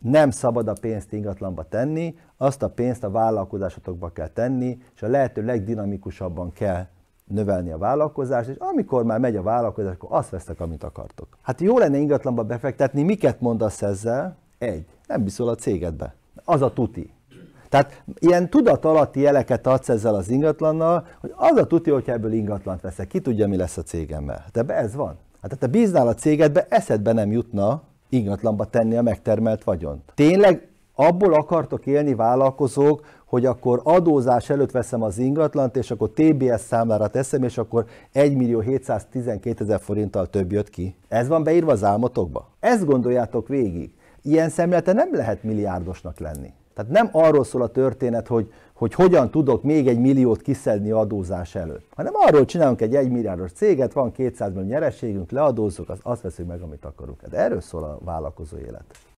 nem szabad a pénzt ingatlanba tenni, azt a pénzt a vállalkozásotokba kell tenni, és a lehető legdinamikusabban kell növelni a vállalkozást, és amikor már megy a vállalkozás, akkor azt vesztek, amit akartok. Hát jó lenne ingatlanba befektetni, miket mondasz ezzel? Egy, nem biztos a cégedbe. Az a tuti. Tehát ilyen tudatalatti jeleket adsz ezzel az ingatlannal, hogy az a tuti, hogyha ebből ingatlant veszek, ki tudja, mi lesz a cégemmel. Hát ebbe ez van. Hát, hát te bíznál a cégedbe, eszedbe nem jutna, ingatlanba tenni a megtermelt vagyont. Tényleg abból akartok élni vállalkozók, hogy akkor adózás előtt veszem az ingatlant, és akkor TBS számlára teszem, és akkor 1 millió 712 ezer forinttal több jött ki. Ez van beírva az álmotokba? Ezt gondoljátok végig. Ilyen szemlete nem lehet milliárdosnak lenni. Tehát nem arról szól a történet, hogy, hogy hogyan tudok még egy milliót kiszedni adózás előtt, hanem arról csinálunk egy egymilliárdos céget, van 200 millió nyereségünk, leadózzuk, az, azt veszünk meg, amit akarunk. De hát erről szól a vállalkozó élet.